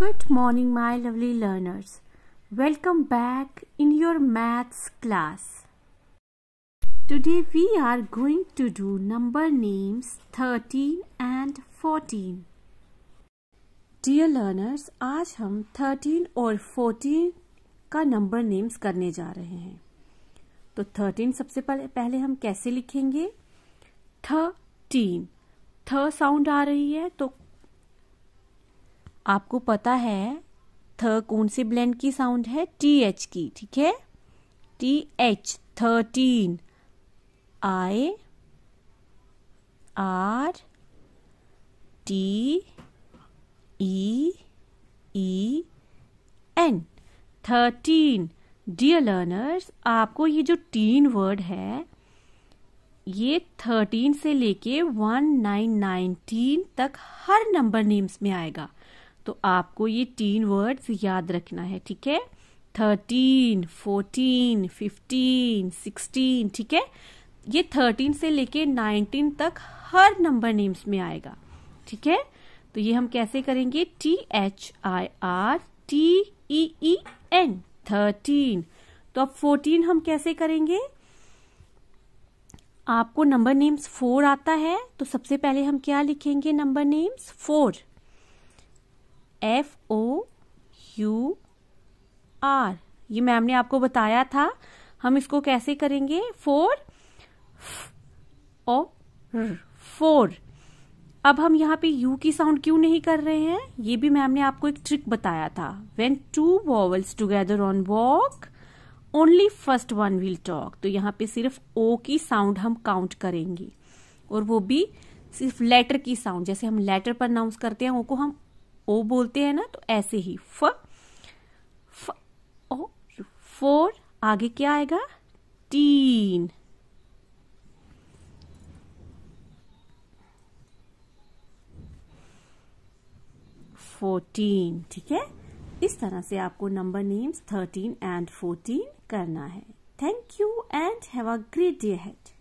Good morning, my lovely learners. Welcome back in your maths class. Today we are going to do number names 13 and 14. Dear learners, आज हम 13 और 14 का number names करने जा रहे हैं तो 13 सबसे पहले हम कैसे लिखेंगे 13 थ साउंड आ रही है तो आपको पता है थ कौन से ब्लेंड की साउंड है टी एच की ठीक है T H thirteen I R T E E N thirteen dear learners आपको ये जो टीन वर्ड है ये थर्टीन से लेके वन नाइन नाइनटीन तक हर नंबर नेम्स में आएगा तो आपको ये तीन वर्ड्स याद रखना है ठीक है थर्टीन फोर्टीन फिफ्टीन सिक्सटीन ठीक है ये थर्टीन से लेके नाइनटीन तक हर नंबर नेम्स में आएगा ठीक है तो ये हम कैसे करेंगे T H I R T E E N thirteen तो अब फोर्टीन हम कैसे करेंगे आपको नंबर नेम्स फोर आता है तो सबसे पहले हम क्या लिखेंगे number names four F O U R ये मैम ने आपको बताया था हम इसको कैसे करेंगे फोर ओ फोर अब हम यहाँ पे यू की साउंड क्यों नहीं कर रहे हैं ये भी मैम ने आपको एक ट्रिक बताया था when two vowels together on walk only first one will talk तो यहाँ पे सिर्फ ओ की साउंड हम काउंट करेंगे और वो भी सिर्फ लेटर की साउंड जैसे हम लेटर प्रनाउंस करते हैं वो को हम ओ बोलते हैं ना तो ऐसे ही फ फ ओ फोर आगे क्या आएगा तीन फोर्टीन ठीक है इस तरह से आपको number names thirteen and fourteen करना है thank you and have a great day head